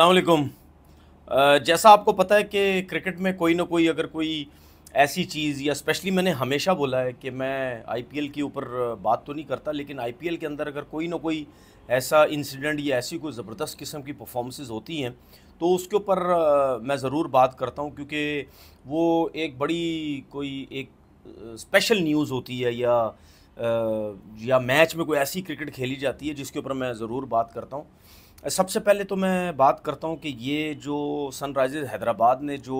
अलकुम जैसा आपको पता है कि क्रिकेट में कोई ना कोई अगर कोई ऐसी चीज़ या स्पेशली मैंने हमेशा बोला है कि मैं आईपीएल के ऊपर बात तो नहीं करता लेकिन आईपीएल के अंदर अगर कोई ना कोई ऐसा इंसिडेंट या ऐसी कोई ज़बरदस्त किस्म की परफॉर्मेंसेस होती हैं तो उसके ऊपर मैं ज़रूर बात करता हूँ क्योंकि वो एक बड़ी कोई एक स्पेशल न्यूज़ होती है या या मैच में कोई ऐसी क्रिकेट खेली जाती है जिसके ऊपर मैं ज़रूर बात करता हूँ सबसे पहले तो मैं बात करता हूँ कि ये जो सनराइज़र्स हैदराबाद ने जो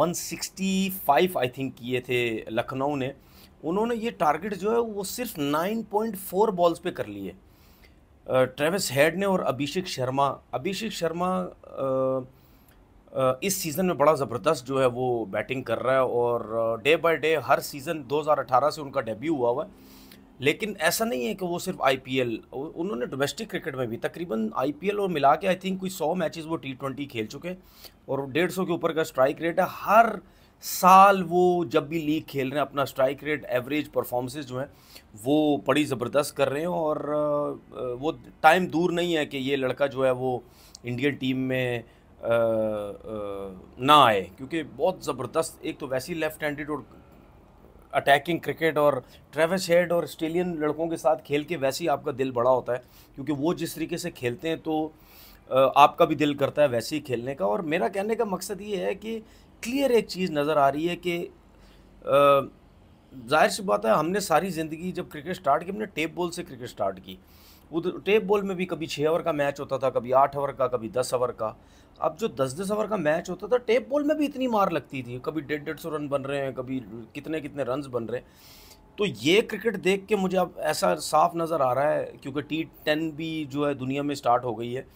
165 आई थिंक किए थे लखनऊ ने उन्होंने ये टारगेट जो है वो सिर्फ 9.4 बॉल्स पे कर लिए ट्रेविस हेड ने और अभिषेक शर्मा अभिषेक शर्मा इस सीज़न में बड़ा ज़बरदस्त जो है वो बैटिंग कर रहा है और डे बाय डे हर सीज़न 2018 से उनका डेब्यू हुआ हुआ है लेकिन ऐसा नहीं है कि वो सिर्फ आईपीएल उन्होंने डोमेस्टिक क्रिकेट में भी तकरीबन आईपीएल और मिला के आई थिंक कोई सौ मैचेस वो टी ट्वेंटी खेल चुके हैं और डेढ़ सौ के ऊपर का स्ट्राइक रेट है हर साल वो जब भी लीग खेल रहे हैं अपना स्ट्राइक रेट एवरेज परफॉर्मेंसेज जो हैं वो बड़ी ज़बरदस्त कर रहे हैं और वो टाइम दूर नहीं है कि ये लड़का जो है वो इंडियन टीम में आ, आ, ना आए क्योंकि बहुत ज़बरदस्त एक तो वैसी लेफ्ट हैंडेड और अटैकिंग क्रिकेट और ट्रेविस हेड और ऑस्ट्रेलियन लड़कों के साथ खेल के वैसे ही आपका दिल बड़ा होता है क्योंकि वो जिस तरीके से खेलते हैं तो आपका भी दिल करता है वैसे ही खेलने का और मेरा कहने का मकसद ये है कि क्लियर एक चीज़ नज़र आ रही है कि जाहिर सी बात है हमने सारी ज़िंदगी जब क्रिकेट स्टार्ट की हमने टेप बॉल से क्रिकेट स्टार्ट की उधर टेप बॉल में भी कभी छः ओवर का मैच होता था कभी आठ ओवर का कभी दस ओवर का अब जो दस दस ओवर का मैच होता था टेप बॉल में भी इतनी मार लगती थी कभी डेढ़ डेढ़ सौ रन बन रहे हैं कभी कितने कितने रन बन रहे हैं तो ये क्रिकेट देख के मुझे अब ऐसा साफ नज़र आ रहा है क्योंकि टी टेन भी जो है दुनिया में स्टार्ट हो गई है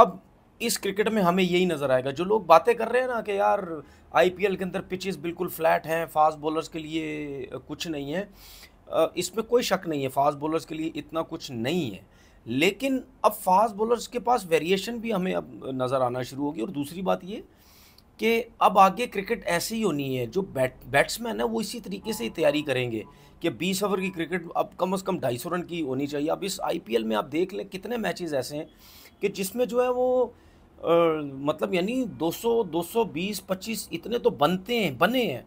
अब इस क्रिकेट में हमें यही नज़र आएगा जो लोग बातें कर रहे हैं ना कि यार आईपीएल के अंदर पिचेस बिल्कुल फ्लैट हैं फास्ट बॉलर्स के लिए कुछ नहीं है इसमें कोई शक नहीं है फास्ट बॉलर्स के लिए इतना कुछ नहीं है लेकिन अब फास्ट बॉलर्स के पास वेरिएशन भी हमें अब नज़र आना शुरू होगी और दूसरी बात ये कि अब आगे क्रिकेट ऐसे ही होनी है जो बैट बैट्समैन है वो इसी तरीके से ही तैयारी करेंगे कि बीस ओवर की क्रिकेट अब कम से कम ढाई सौ रन की होनी चाहिए अब इस आईपीएल में आप देख लें कितने मैचेस ऐसे हैं कि जिसमें जो है वो आ, मतलब यानी 200 220 25 इतने तो बनते हैं बने हैं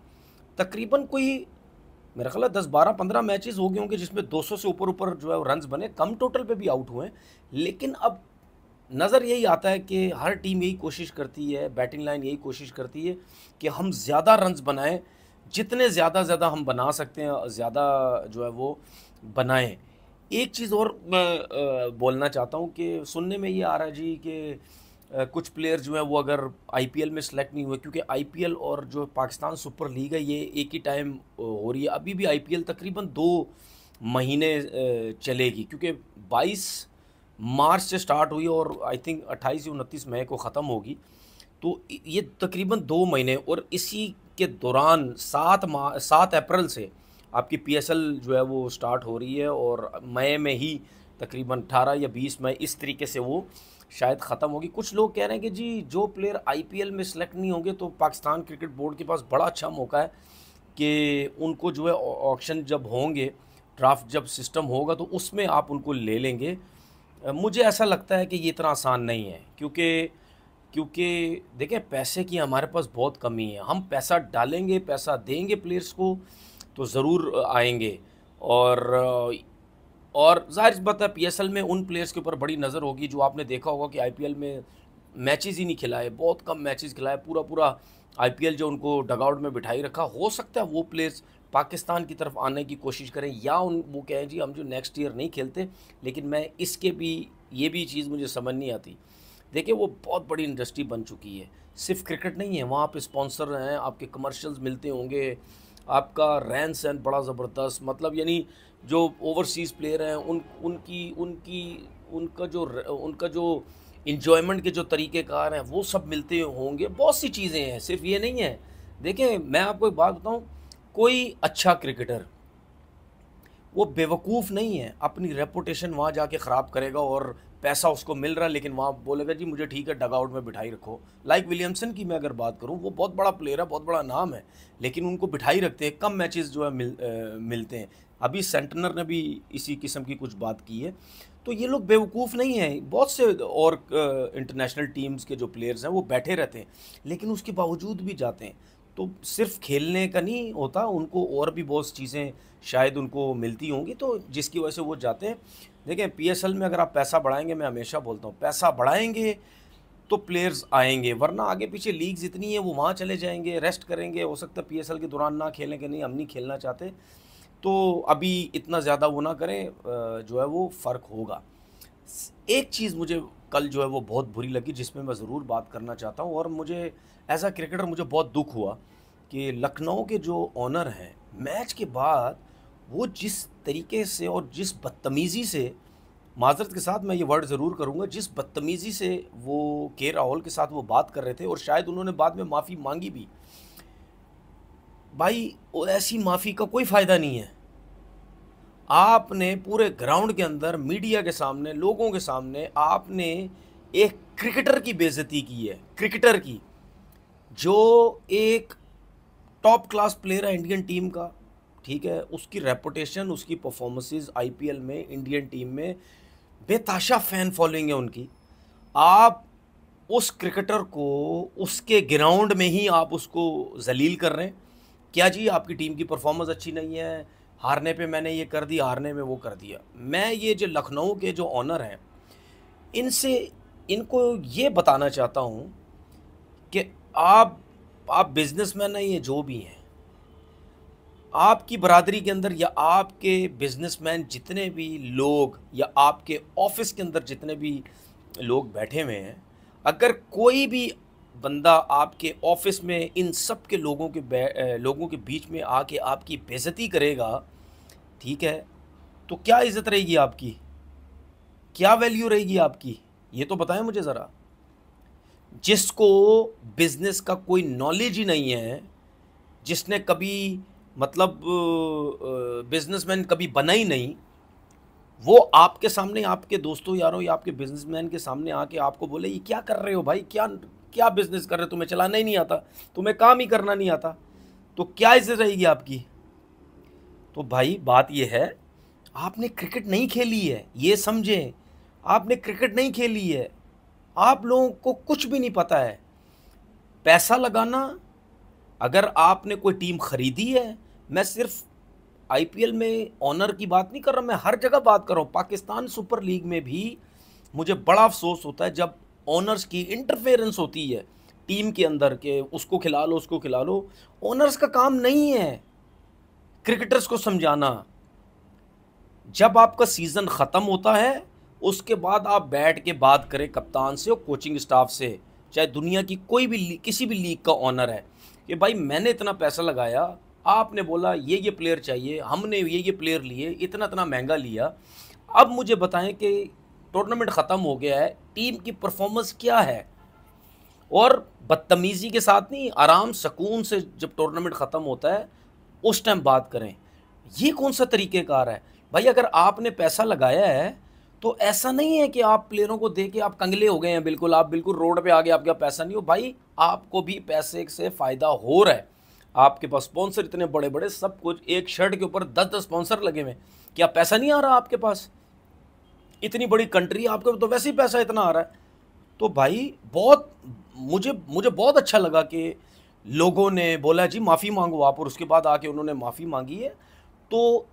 तकरीबन कोई मेरा ख्याल है दस बारह पंद्रह मैचेस हो गए होंगे जिसमें 200 से ऊपर ऊपर जो है रन्स बने कम टोटल पे भी आउट हुए लेकिन अब नज़र यही आता है कि हर टीम यही कोशिश करती है बैटिंग लाइन यही कोशिश करती है कि हम ज़्यादा रन्स बनाएं जितने ज़्यादा ज़्यादा हम बना सकते हैं ज़्यादा जो है वो बनाएं एक चीज़ और मैं बोलना चाहता हूँ कि सुनने में ये आ रहा है जी कि कुछ प्लेयर जो हैं वो अगर एल में सेलेक्ट नहीं हुए क्योंकि एल और जो पाकिस्तान सुपर लीग है ये एक ही टाइम हो रही है अभी भी एल तकरीबन दो महीने चलेगी क्योंकि 22 मार्च से स्टार्ट हुई और आई थिंक 28 या उनतीस मई को ख़त्म होगी तो ये तकरीबन दो महीने और इसी के दौरान सात माह सात अप्रैल से आपकी एल जो है वो स्टार्ट हो रही है और मई में ही तकरीबन अठारह या बीस मई इस तरीके से वो शायद ख़त्म होगी कुछ लोग कह रहे हैं कि जी जो प्लेयर आई में सेलेक्ट नहीं होंगे तो पाकिस्तान क्रिकेट बोर्ड के पास बड़ा अच्छा मौका है कि उनको जो है ऑप्शन जब होंगे ड्राफ्ट जब सिस्टम होगा तो उसमें आप उनको ले लेंगे मुझे ऐसा लगता है कि ये इतना आसान नहीं है क्योंकि क्योंकि देखें पैसे की हमारे पास बहुत कमी है हम पैसा डालेंगे पैसा देंगे प्लेयर्स को तो ज़रूर आएंगे और और जाहिर इस बात है पी में उन प्लेयर्स के ऊपर बड़ी नज़र होगी जो आपने देखा होगा कि आई में मैचेस ही नहीं खिलाए बहुत कम मैचेस खिलाए पूरा पूरा आई जो उनको डगआउट में बिठाई रखा हो सकता है वो प्लेयर्स पाकिस्तान की तरफ आने की कोशिश करें या उन वो कहें जी हम जो नेक्स्ट ईयर नहीं खेलते लेकिन मैं इसके भी ये भी चीज़ मुझे समझ नहीं आती देखिए वो बहुत बड़ी इंडस्ट्री बन चुकी है सिर्फ क्रिकेट नहीं है वहाँ पे स्पॉन्सर हैं आपके कमर्शियल्स मिलते होंगे आपका रहन सहन बड़ा ज़बरदस्त मतलब यानी जो ओवरसीज़ प्लेयर हैं उन उनकी उनकी उनका जो उनका जो इन्जॉयमेंट के जो तरीक़ेकार हैं वो सब मिलते होंगे बहुत सी चीज़ें हैं सिर्फ ये नहीं है देखें मैं आपको एक बात बताऊँ कोई अच्छा क्रिकेटर वो बेवकूफ़ नहीं है अपनी रेपुटेशन वहाँ जाके ख़राब करेगा और पैसा उसको मिल रहा है लेकिन वहाँ बोलेगा जी मुझे ठीक है डग आउट में बिठाई रखो लाइक विलियमसन की मैं अगर बात करूँ वो बहुत बड़ा प्लेयर है बहुत बड़ा नाम है लेकिन उनको बिठाई रखते हैं कम मैचेस जो है मिल, आ, मिलते हैं अभी सेंटनर ने भी इसी किस्म की कुछ बात की है तो ये लोग बेवकूफ़ नहीं हैं बहुत से और इंटरनेशनल टीम्स के जो प्लेयर्स हैं वो बैठे रहते हैं लेकिन उसके बावजूद भी जाते हैं तो सिर्फ खेलने का नहीं होता उनको और भी बहुत चीज़ें शायद उनको मिलती होंगी तो जिसकी वजह से वो जाते हैं देखें पी में अगर आप पैसा बढ़ाएंगे मैं हमेशा बोलता हूँ पैसा बढ़ाएंगे तो प्लेयर्स आएंगे वरना आगे पीछे लीग्स इतनी है वो वहाँ चले जाएंगे रेस्ट करेंगे हो सकता है पी के दौरान ना खेलें कि नहीं हम नहीं खेलना चाहते तो अभी इतना ज़्यादा वो ना करें जो है वो फ़र्क होगा एक चीज़ मुझे कल जो है वो बहुत बुरी लगी जिसमें मैं ज़रूर बात करना चाहता हूँ और मुझे एज अ क्रिकेटर मुझे बहुत दुख हुआ कि लखनऊ के जो ऑनर हैं मैच के बाद वो जिस तरीके से और जिस बदतमीज़ी से माजरत के साथ मैं ये वर्ड ज़रूर करूँगा जिस बदतमीज़ी से वो के राहुल के साथ वो बात कर रहे थे और शायद उन्होंने बाद में माफ़ी मांगी भी भाई ऐसी माफ़ी का कोई फ़ायदा नहीं है आपने पूरे ग्राउंड के अंदर मीडिया के सामने लोगों के सामने आपने एक क्रिकेटर की बेजती की है क्रिकेटर की जो एक टॉप क्लास प्लेयर है इंडियन टीम का ठीक है उसकी रेपुटेशन उसकी परफॉर्मेंसेस आईपीएल में इंडियन टीम में बेताशा फैन फॉलोइंग है उनकी आप उस क्रिकेटर को उसके ग्राउंड में ही आप उसको जलील कर रहे हैं क्या जी आपकी टीम की परफॉर्मेंस अच्छी नहीं है हारने पे मैंने ये कर दिया हारने में वो कर दिया मैं ये जो लखनऊ के जो ऑनर हैं इनसे इनको ये बताना चाहता हूँ कि आप आप बिजनेसमैन हैं ये जो भी हैं आपकी बरदरी के अंदर या आपके बिजनेसमैन जितने भी लोग या आपके ऑफिस के अंदर जितने भी लोग बैठे हुए हैं अगर कोई भी बंदा आपके ऑफिस में इन सब के लोगों के लोगों के बीच में आके आपकी बेज़ती करेगा ठीक है तो क्या इज़्ज़त रहेगी आपकी क्या वैल्यू रहेगी आपकी ये तो बताएं मुझे ज़रा जिसको बिज़नेस का कोई नॉलेज ही नहीं है जिसने कभी मतलब बिजनेसमैन कभी बना ही नहीं वो आपके सामने आपके दोस्तों यारों या आपके बिजनेसमैन के सामने आके आपको बोले ये क्या कर रहे हो भाई क्या क्या बिजनेस कर रहे हो तुम्हें चलाना ही नहीं आता तुम्हें काम ही करना नहीं आता तो क्या इज्जत रहेगी आपकी तो भाई बात यह है आपने क्रिकेट नहीं खेली है ये समझें आपने क्रिकेट नहीं खेली है आप लोगों को कुछ भी नहीं पता है पैसा लगाना अगर आपने कोई टीम खरीदी है मैं सिर्फ आईपीएल में ऑनर की बात नहीं कर रहा मैं हर जगह बात कर रहा हूँ पाकिस्तान सुपर लीग में भी मुझे बड़ा अफसोस होता है जब ऑनर्स की इंटरफेरेंस होती है टीम के अंदर के उसको खिला लो उसको खिला लो ऑनर्स का काम नहीं है क्रिकेटर्स को समझाना जब आपका सीज़न ख़त्म होता है उसके बाद आप बैठ के बात करें कप्तान से और कोचिंग स्टाफ से चाहे दुनिया की कोई भी किसी भी लीग का ऑनर है कि भाई मैंने इतना पैसा लगाया आपने बोला ये ये प्लेयर चाहिए हमने ये ये प्लेयर लिए इतना इतना महंगा लिया अब मुझे बताएं कि टूर्नामेंट ख़त्म हो गया है टीम की परफॉर्मेंस क्या है और बदतमीज़ी के साथ नहीं आराम सकून से जब टूर्नामेंट ख़त्म होता है उस टाइम बात करें ये कौन सा तरीक़ेकार है भाई अगर आपने पैसा लगाया है तो ऐसा नहीं है कि आप प्लेयरों को दे के आप कंगले हो गए हैं बिल्कुल आप बिल्कुल रोड पे आ गए आपके पैसा नहीं हो भाई आपको भी पैसे से फ़ायदा हो रहा है आपके पास स्पॉन्सर इतने बड़े बड़े सब कुछ एक शर्ट के ऊपर दस दस स्पॉन्सर लगे हुए क्या पैसा नहीं आ रहा आपके पास इतनी बड़ी कंट्री आपके तो वैसे ही पैसा इतना आ रहा है तो भाई बहुत मुझे मुझे बहुत अच्छा लगा कि लोगों ने बोला जी माफ़ी मांगो आप और उसके बाद आके उन्होंने माफ़ी मांगी है तो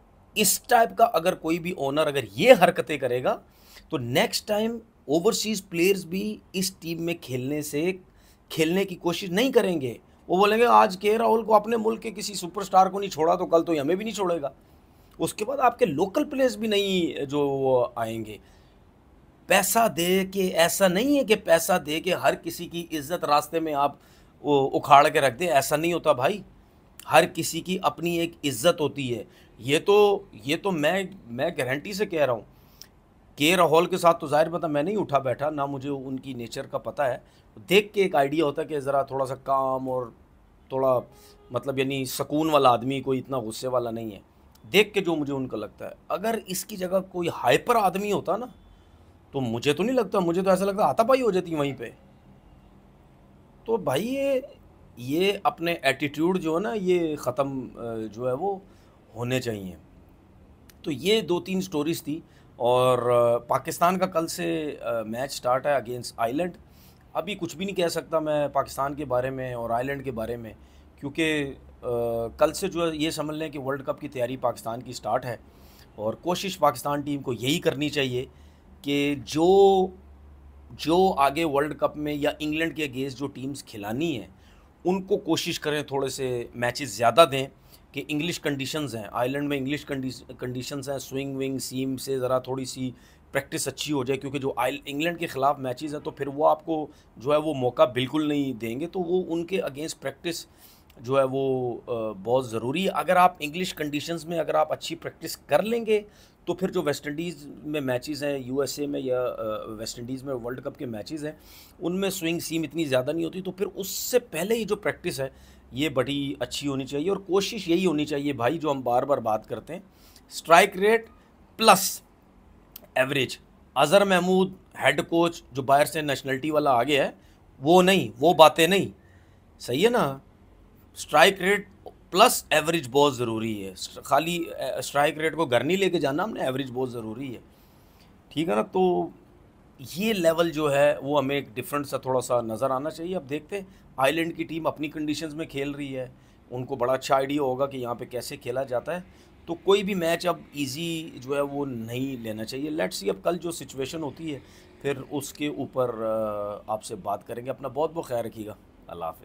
इस टाइप का अगर कोई भी ओनर अगर ये हरकतें करेगा तो नेक्स्ट टाइम ओवरसीज़ प्लेयर्स भी इस टीम में खेलने से खेलने की कोशिश नहीं करेंगे वो बोलेंगे आज के राहुल को अपने मुल्क के किसी सुपरस्टार को नहीं छोड़ा तो कल तो हमें भी नहीं छोड़ेगा उसके बाद आपके लोकल प्लेयर्स भी नहीं जो आएंगे पैसा दे के ऐसा नहीं है कि पैसा दे के हर किसी की इज्जत रास्ते में आप उखाड़ के रख दें ऐसा नहीं होता भाई हर किसी की अपनी एक इज्जत होती है ये तो ये तो मैं मैं गारंटी से कह रहा हूँ के राहुल के साथ तो जाहिर पता मतलब मैं नहीं उठा बैठा ना मुझे उनकी नेचर का पता है देख के एक आइडिया होता है कि ज़रा थोड़ा सा काम और थोड़ा मतलब यानी सकून वाला आदमी कोई इतना गुस्से वाला नहीं है देख के जो मुझे उनका लगता है अगर इसकी जगह कोई हाइपर आदमी होता ना तो मुझे तो नहीं लगता मुझे तो ऐसा लगता हाथापाई हो जाती वहीं पे तो भाई ये ये अपने एटीट्यूड जो है ना ये ख़त्म जो है वो होने चाहिए तो ये दो तीन स्टोरीज थी और पाकिस्तान का कल से मैच स्टार्ट है अगेंस्ट आइलैंड अभी कुछ भी नहीं कह सकता मैं पाकिस्तान के बारे में और आइलैंड के बारे में क्योंकि कल से जो है ये समझ लें कि वर्ल्ड कप की तैयारी पाकिस्तान की स्टार्ट है और कोशिश पाकिस्तान टीम को यही करनी चाहिए कि जो जो आगे वर्ल्ड कप में या इंग्लैंड के अगेंस्ट जो टीम्स खिलानी हैं उनको कोशिश करें थोड़े से मैचेस ज़्यादा दें कि इंग्लिश कंडीशंस हैं आयरलैंड में इंग्लिश कंडीशंस हैं स्विंग विंग सीम से ज़रा थोड़ी सी प्रैक्टिस अच्छी हो जाए क्योंकि जो इंग्लैंड के ख़िलाफ़ मैचेस हैं तो फिर वो आपको जो है वो मौका बिल्कुल नहीं देंगे तो वो उनके अगेंस्ट प्रैक्टिस जो है वो बहुत ज़रूरी है अगर आप इंग्लिश कंडीशंस में अगर आप अच्छी प्रैक्टिस कर लेंगे तो फिर जो वेस्ट इंडीज़ में मैचेस हैं यूएसए में या वेस्ट इंडीज़ में वर्ल्ड कप के मैचेस हैं उनमें स्विंग सीम इतनी ज़्यादा नहीं होती तो फिर उससे पहले ही जो प्रैक्टिस है ये बड़ी अच्छी होनी चाहिए और कोशिश यही होनी चाहिए भाई जो हम बार बार बात करते हैं strike rate plus average Azhar Mahmood head coach जो बाहर से नेशनलिटी वाला आ गया है वो नहीं वो बातें नहीं सही है ना स्ट्राइक रेट प्लस एवरेज बहुत ज़रूरी है खाली स्ट्राइक रेट को घर नहीं लेके जाना हमने एवरेज बहुत ज़रूरी है ठीक है ना तो ये लेवल जो है वो हमें एक डिफरेंट सा थोड़ा सा नज़र आना चाहिए अब देखते हैं आइलैंड की टीम अपनी कंडीशंस में खेल रही है उनको बड़ा अच्छा आइडिया होगा कि यहाँ पे कैसे खेला जाता है तो कोई भी मैच अब इजी जो है वो नहीं लेना चाहिए लेट्स सी अब कल जो सिचुएशन होती है फिर उसके ऊपर आपसे बात करेंगे अपना बहुत बहुत ख्याल रखिएगा अल्लाह हाफ